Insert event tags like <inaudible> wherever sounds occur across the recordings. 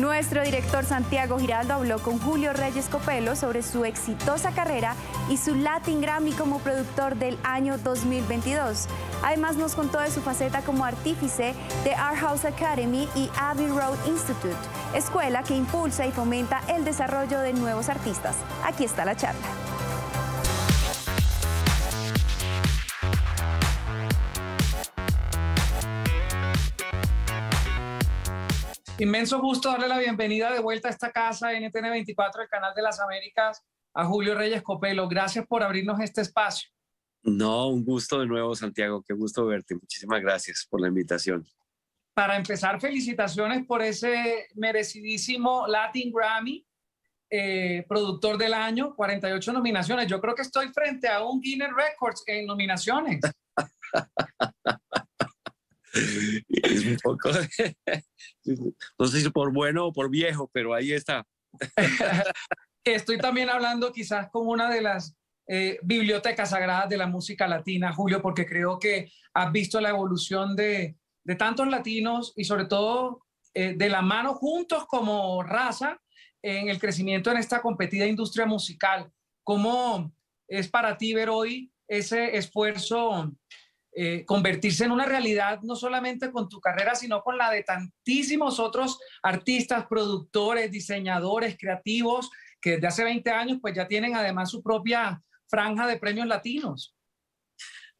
Nuestro director Santiago Giraldo habló con Julio Reyes Copelo sobre su exitosa carrera y su Latin Grammy como productor del año 2022. Además nos contó de su faceta como artífice de Art House Academy y Abbey Road Institute, escuela que impulsa y fomenta el desarrollo de nuevos artistas. Aquí está la charla. Inmenso gusto darle la bienvenida de vuelta a esta casa NTN 24, el canal de las Américas, a Julio Reyes Copelo. Gracias por abrirnos este espacio. No, un gusto de nuevo, Santiago. Qué gusto verte. Muchísimas gracias por la invitación. Para empezar, felicitaciones por ese merecidísimo Latin Grammy, eh, productor del año, 48 nominaciones. Yo creo que estoy frente a un Guinness Records en nominaciones. <laughs> <laughs> es un poco, <laughs> no sé si por bueno o por viejo, pero ahí está. <laughs> Estoy también hablando quizás con una de las eh, bibliotecas sagradas de la música latina, Julio, porque creo que has visto la evolución de, tantos latinos y sobre todo eh, de la mano juntos como raza en el crecimiento en esta competida industria musical. ¿Cómo es para ti ver hoy ese esfuerzo eh, convertirse en una realidad no solamente con tu carrera, sino con la de tantísimos otros artistas, productores, diseñadores, creativos, que desde hace 20 años pues ya tienen además su propia franja de premios latinos.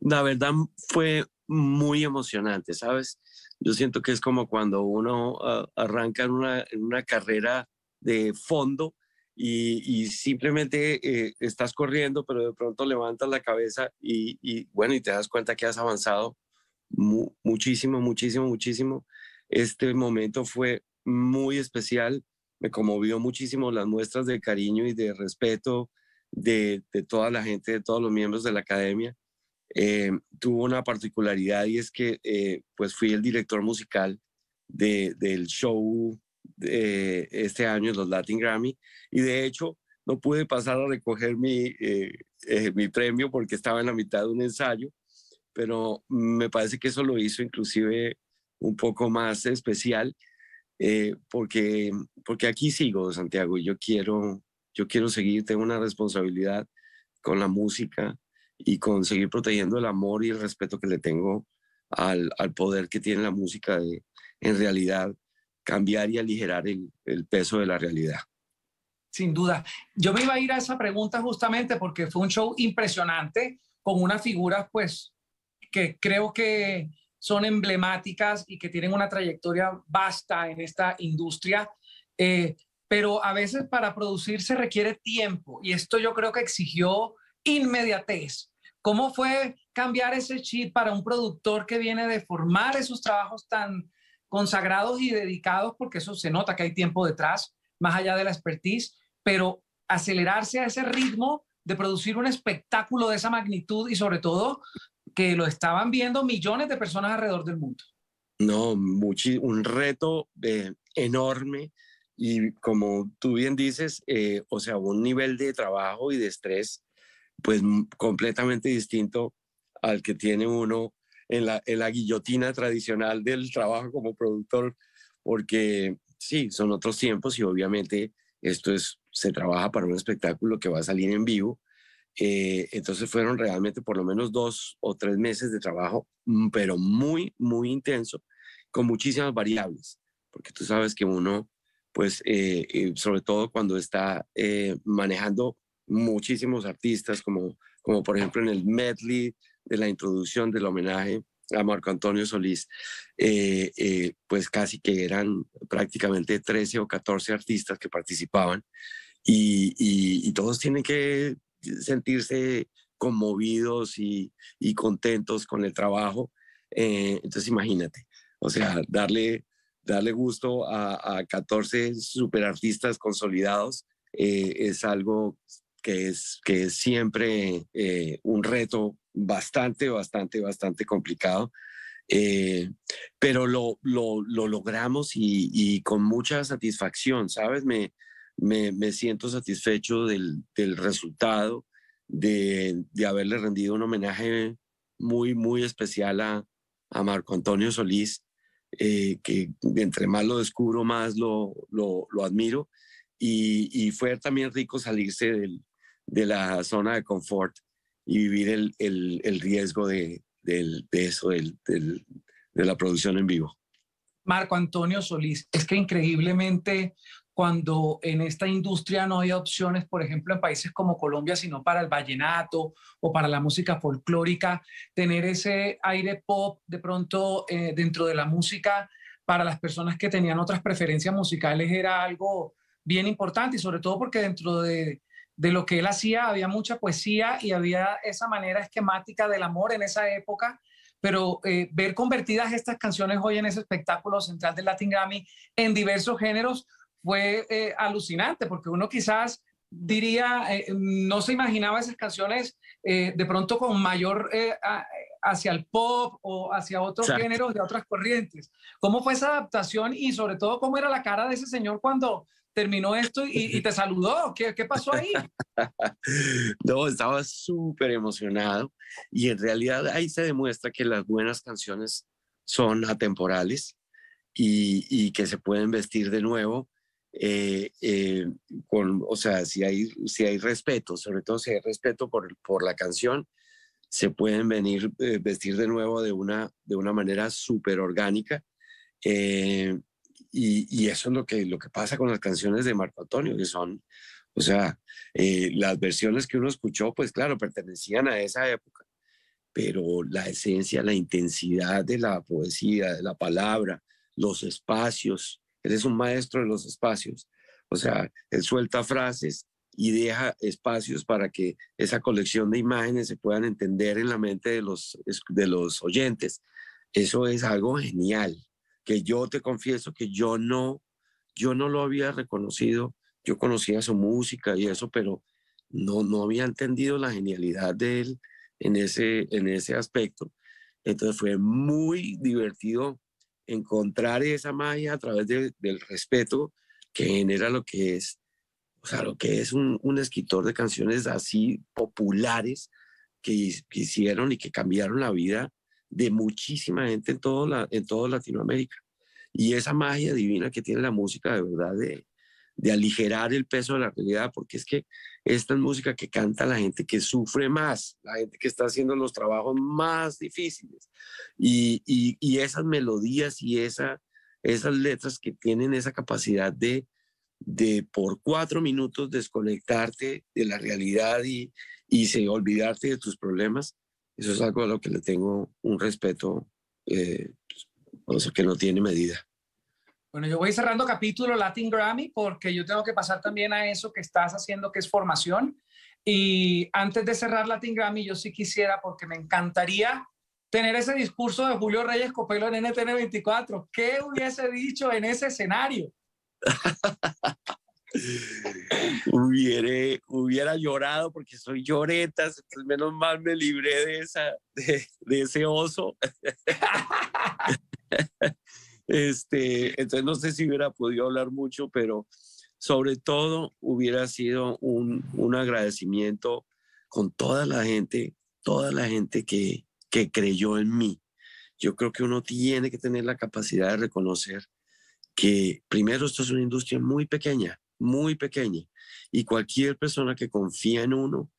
La verdad fue muy emocionante, ¿sabes? Yo siento que es como cuando uno ah, arranca una, en una carrera de fondo y, simplemente eh, estás corriendo, pero de pronto levantas la cabeza y, bueno, y te das cuenta que has avanzado muchísimo, muchísimo, muchísimo. Este momento fue muy especial, me conmovió muchísimo las muestras de cariño y de respeto de, toda la gente, de todos los miembros de la academia. Eh, tuvo una particularidad y es que eh, pues fui el director musical del show eh, este año en los Latin Grammy y de hecho no pude pasar a recoger mi, eh, eh, mi premio porque estaba en la mitad de un ensayo, pero me parece que eso lo hizo inclusive un poco más especial porque, porque aquí sigo, Santiago, y yo quiero, yo quiero seguir, tengo una responsabilidad con la música y con seguir protegiendo el amor y el respeto que le tengo al, al poder que tiene la música de, en realidad cambiar y aligerar el, peso de la realidad. Sin duda. Yo me iba a ir a esa pregunta justamente porque fue un show impresionante con unas figuras, pues, que creo que son emblemáticas y que tienen una trayectoria vasta en esta industria. Eh, pero a veces para producir se requiere tiempo y esto yo creo que exigió inmediatez. ¿Cómo fue cambiar ese chip para un productor que viene de formar esos trabajos tan consagrados y dedicados, porque eso se nota que hay tiempo detrás, más allá de la expertise, pero acelerarse a ese ritmo de producir un espectáculo de esa magnitud y sobre todo que lo estaban viendo millones de personas alrededor del mundo. No, un reto eh, enorme y como tú bien dices, eh, o sea, un nivel de trabajo y de estrés pues completamente distinto al que tiene uno en la, guillotina tradicional del trabajo como productor, porque sí, son otros tiempos y obviamente esto es, se trabaja para un espectáculo que va a salir en vivo. Eh, entonces fueron realmente por lo menos dos o tres meses de trabajo, mm, pero muy, muy intenso, con muchísimas variables, porque tú sabes que uno, pues, eh, eh, sobre todo cuando está manejando muchísimos artistas, como, como por ejemplo en el medley de la introducción del homenaje a Marco Antonio Solís, eh, eh, pues casi que eran prácticamente 13 o 14 artistas que participaban y, todos tienen que sentirse conmovidos y, contentos con el trabajo. Eh, entonces imagínate, o sea, darle, darle gusto a, a 14 superartistas consolidados es algo que es, que es siempre un reto bastante, bastante, bastante complicado. Eh, pero lo, lo, logramos y, con mucha satisfacción, ¿sabes? Me, me, siento satisfecho del, resultado, de, haberle rendido un homenaje muy, muy especial a, Marco Antonio Solís, eh, que entre más lo descubro, más lo, lo, admiro. Y, fue también rico salirse de la zona de confort y vivir el, riesgo de, eso, de la producción en vivo. Marco Antonio Solís, es que increíblemente cuando en esta industria no hay opciones, por ejemplo, en países como Colombia, sino para el vallenato o para la música folclórica, tener ese aire pop de pronto eh, dentro de la música para las personas que tenían otras preferencias musicales era algo bien importante y sobre todo porque dentro de de lo que él hacía, había mucha poesía y había esa manera esquemática del amor en esa época, pero eh, ver convertidas estas canciones hoy en ese espectáculo central del Latin Grammy en diversos géneros fue eh, alucinante, porque uno quizás diría, eh, no se imaginaba esas canciones de pronto con mayor hacia el pop o hacia otros géneros de otras corrientes. ¿Cómo fue esa adaptación y sobre todo cómo era la cara de ese señor cuando terminó esto y, te saludó. ¿Qué, pasó ahí? <laughs> no, estaba súper emocionado y en realidad ahí se demuestra que las buenas canciones son atemporales y, que se pueden vestir de nuevo. Eh, eh, con, o sea, si hay, si hay respeto, sobre todo si hay respeto por, por la canción, se pueden venir eh, vestir de nuevo de una, de una manera súper orgánica. Eh, y, eso es lo que, lo que pasa con las canciones de Marco Antonio, que son, o sea, eh, las versiones que uno escuchó, pues claro, pertenecían a esa época, pero la esencia, la intensidad de la poesía, de la palabra, los espacios, él es un maestro de los espacios, o sea, él suelta frases y deja espacios para que esa colección de imágenes se puedan entender en la mente de los, de los oyentes. Eso es algo genial que yo te confieso que yo no, yo no lo había reconocido, yo conocía su música y eso, pero no, no había entendido la genialidad de él en ese, en ese aspecto. Entonces fue muy divertido encontrar esa magia a través del respeto que genera lo que es, o sea, lo que es un, escritor de canciones así populares que, que hicieron y que cambiaron la vida de muchísima gente en, todo la, en toda Latinoamérica. Y esa magia divina que tiene la música, de verdad, de, aligerar el peso de la realidad, porque es que esta es música que canta la gente que sufre más, la gente que está haciendo los trabajos más difíciles. Y, esas melodías y esa, esas letras que tienen esa capacidad de, de por cuatro minutos desconectarte de la realidad y, y se, olvidarte de tus problemas, eso es algo a lo que le tengo un respeto eh, pues, que no tiene medida. Bueno, yo voy cerrando capítulo Latin Grammy porque yo tengo que pasar también a eso que estás haciendo, que es formación. Y antes de cerrar Latin Grammy, yo sí quisiera, porque me encantaría tener ese discurso de Julio Reyes Copelo en NTN 24. ¿Qué hubiese dicho en ese escenario? <laughs> hubiera llorado porque soy lloretas, al menos mal me libré de, esa, de ese oso. este, entonces no sé si hubiera podido hablar mucho, pero sobre todo hubiera sido un, un agradecimiento con toda la gente, toda la gente que, que creyó en mí. Yo creo que uno tiene que tener la capacidad de reconocer que primero esto es una industria muy pequeña, muy pequeña. Y cualquier persona que confía en uno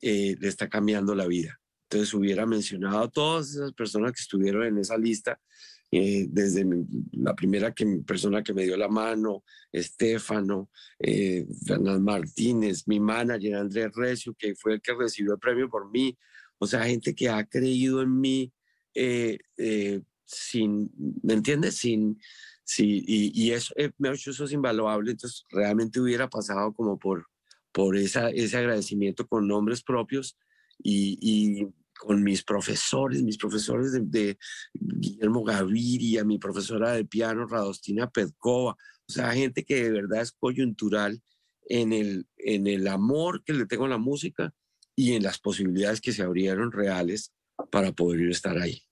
eh, le está cambiando la vida. Entonces hubiera mencionado a todas esas personas que estuvieron en esa lista, eh, desde la primera que, persona que me dio la mano, Estefano, eh, Fernández Martínez, mi manager Andrés Recio, que fue el que recibió el premio por mí. O sea, gente que ha creído en mí eh, sin, ¿me entiendes? Sin, Sí, y, eso, eh, eso es invaluable, entonces realmente hubiera pasado como por, ese agradecimiento con nombres propios y, con mis profesores, mis profesores de, Guillermo Gaviria, mi profesora de piano Radostina Petkova, o sea, gente que de verdad es coyuntural en el, en el amor que le tengo a la música y en las posibilidades que se abrieron reales para poder estar ahí.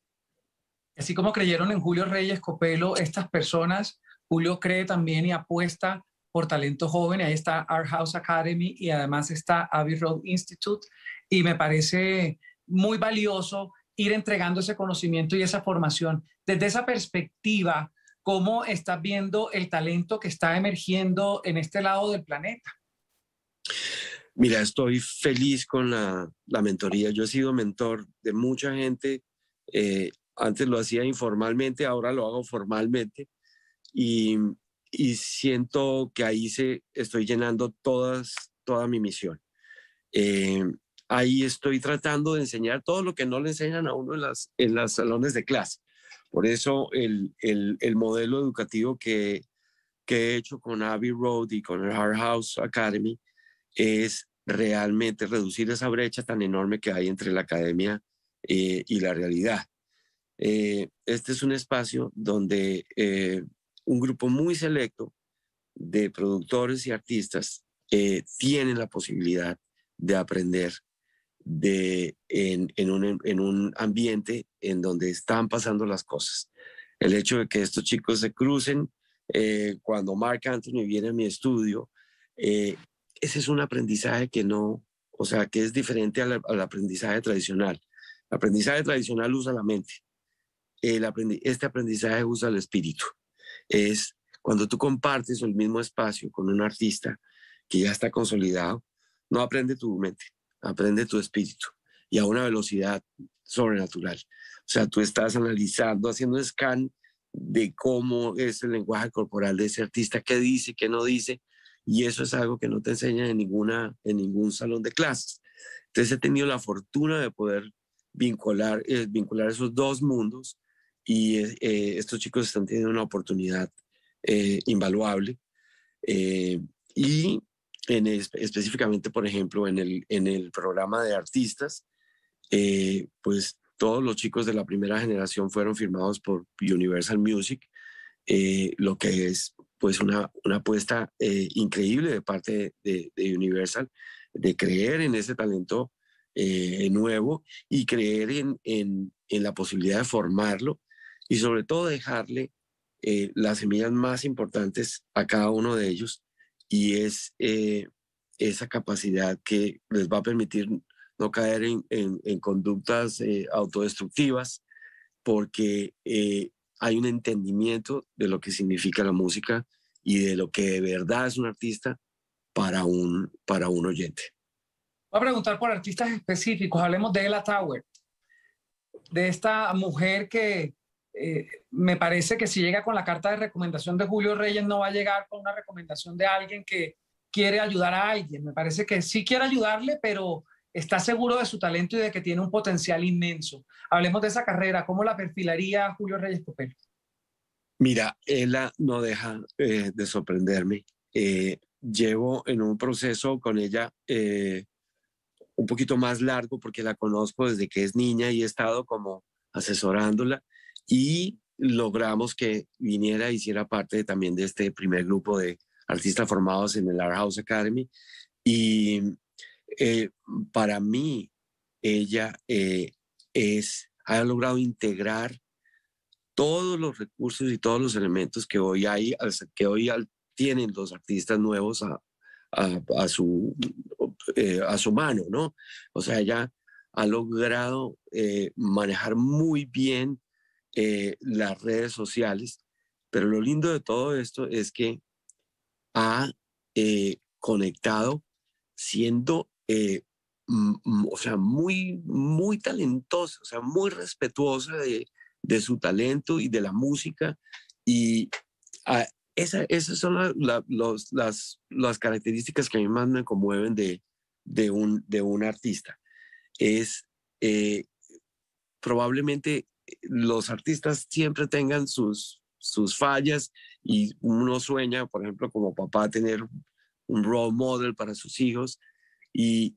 Así como creyeron en Julio Reyes Copelo, estas personas, Julio cree también y apuesta por talento joven. Ahí está Art House Academy y además está Abbey Road Institute. Y me parece muy valioso ir entregando ese conocimiento y esa formación. Desde esa perspectiva, ¿cómo estás viendo el talento que está emergiendo en este lado del planeta? Mira, estoy feliz con la, mentoría. Yo he sido mentor de mucha gente eh, antes lo hacía informalmente, ahora lo hago formalmente y, siento que ahí se, estoy llenando todas, toda mi misión. Eh, ahí estoy tratando de enseñar todo lo que no le enseñan a uno en las, en los salones de clase. Por eso el, modelo educativo que, he hecho con Abbey Road y con el Hard House Academy es realmente reducir esa brecha tan enorme que hay entre la academia eh, y la realidad. Eh, este es un espacio donde eh, un grupo muy selecto de productores y artistas eh, tienen la posibilidad de aprender de, en, un, ambiente en donde están pasando las cosas. El hecho de que estos chicos se crucen cuando Mark Anthony viene a mi estudio, ese es un aprendizaje que no, o sea, que es diferente al, al aprendizaje tradicional. El aprendizaje tradicional usa la mente este aprendizaje usa el espíritu. Es cuando tú compartes el mismo espacio con un artista que ya está consolidado, no aprende tu mente, aprende tu espíritu y a una velocidad sobrenatural. O sea, tú estás analizando, haciendo un scan de cómo es el lenguaje corporal de ese artista, qué dice, qué no dice, y eso es algo que no te enseña en, ninguna, en ningún salón de clases. Entonces he tenido la fortuna de poder vincular, eh, vincular esos dos mundos y eh, estos chicos están teniendo una oportunidad eh, invaluable. Eh, y específicamente, por ejemplo, en el, programa de artistas, pues todos los chicos de la primera generación fueron firmados por Universal Music, lo que es pues una, una apuesta increíble de parte de, Universal, de creer en ese talento nuevo y creer en la posibilidad de formarlo y sobre todo dejarle eh, las semillas más importantes a cada uno de ellos y es eh, esa capacidad que les va a permitir no caer en, conductas eh, autodestructivas porque hay un entendimiento de lo que significa la música y de lo que de verdad es un artista para un, para un oyente. Voy a preguntar por artistas específicos. Hablemos de Ella Tower, de esta mujer que eh, me parece que si llega con la carta de recomendación de Julio Reyes, no va a llegar con una recomendación de alguien que quiere ayudar a alguien. Me parece que sí quiere ayudarle, pero está seguro de su talento y de que tiene un potencial inmenso. Hablemos de esa carrera, ¿cómo la perfilaría Julio Reyes Copel? Mira, ella no deja eh, de sorprenderme. Eh, llevo en un proceso con ella un poquito más largo porque la conozco desde que es niña y he estado como asesorándola y logramos que viniera y hiciera parte también de este primer grupo de artistas formados en el Art House Academy. Y eh, para mí, ella eh, es, ha logrado integrar todos los recursos y todos los elementos que hoy hay, que hoy tienen los artistas nuevos a, a, su, eh, a su mano, ¿no? O sea, ella ha logrado manejar muy bien eh, las redes sociales, pero lo lindo de todo esto es que ha eh, conectado siendo, eh, o sea, muy, muy talentosa, o sea, muy respetuosa de, su talento y de la música. Y ah, esas son las, características que a mí más me conmueven de, un, de un artista. Es probablemente los artistas siempre tengan sus, sus fallas y uno sueña, por ejemplo, como papá, tener un role model para sus hijos y,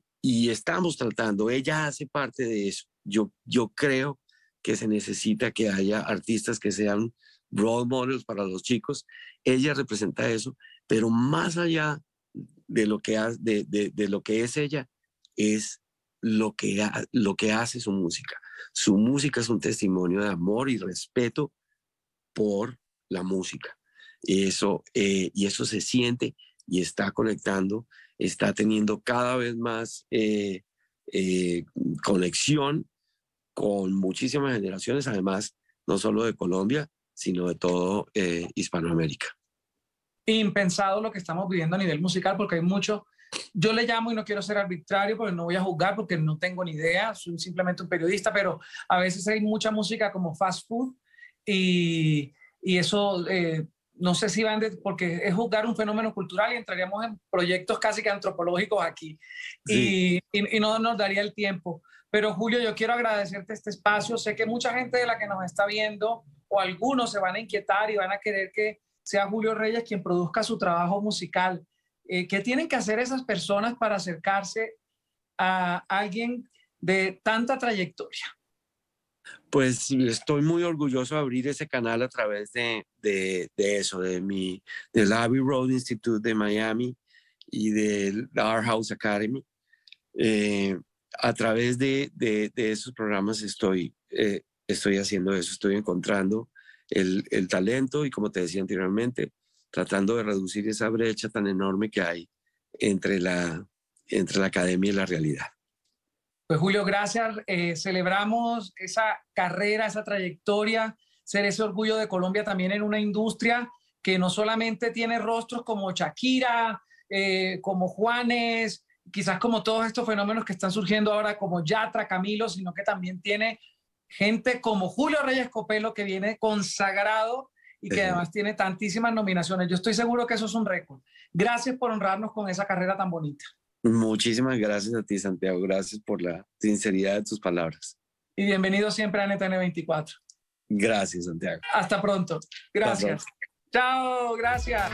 estamos tratando, ella hace parte de eso. Yo, yo creo que se necesita que haya artistas que sean role models para los chicos. Ella representa eso, pero más allá de lo que, de, lo que es ella, es lo que, lo que hace su música. Su música es un testimonio de amor y respeto por la música. Eh, y eso se siente y está conectando, está teniendo cada vez más eh, eh, conexión con muchísimas generaciones, además, no solo de Colombia, sino de todo Hispanoamérica impensado lo que estamos viviendo a nivel musical, porque hay mucho yo le llamo y no quiero ser arbitrario porque no voy a juzgar porque no tengo ni idea, soy simplemente un periodista, pero a veces hay mucha música como fast food y, eso eh, no sé si van de, porque es juzgar un fenómeno cultural y entraríamos en proyectos casi que antropológicos aquí y, no nos daría el tiempo. Pero Julio, yo quiero agradecerte este espacio. Sé que mucha gente de la que nos está viendo o algunos se van a inquietar y van a querer que sea Julio Reyes quien produzca su trabajo musical. Eh, ¿qué tienen que hacer esas personas para acercarse a alguien de tanta trayectoria? Pues estoy muy orgulloso de abrir ese canal a través de, de, eso, de mi, del Abbey Road Institute de Miami y del Our House Academy. Eh, a través de, esos programas estoy, eh, estoy haciendo eso, estoy encontrando el, el, talento y como te decía anteriormente, tratando de reducir esa brecha tan enorme que hay entre la, entre la academia y la realidad. Pues Julio, gracias. Eh, celebramos esa carrera, esa trayectoria, ser ese orgullo de Colombia también en una industria que no solamente tiene rostros como Shakira, eh, como Juanes, quizás como todos estos fenómenos que están surgiendo ahora como Yatra, Camilo, sino que también tiene gente como Julio Reyes Copelo que viene consagrado y que además tiene tantísimas nominaciones. Yo estoy seguro que eso es un récord. Gracias por honrarnos con esa carrera tan bonita. Muchísimas gracias a ti, Santiago. Gracias por la sinceridad de tus palabras. Y bienvenido siempre a NTN24. Gracias, Santiago. Hasta pronto. Gracias. Chao, gracias.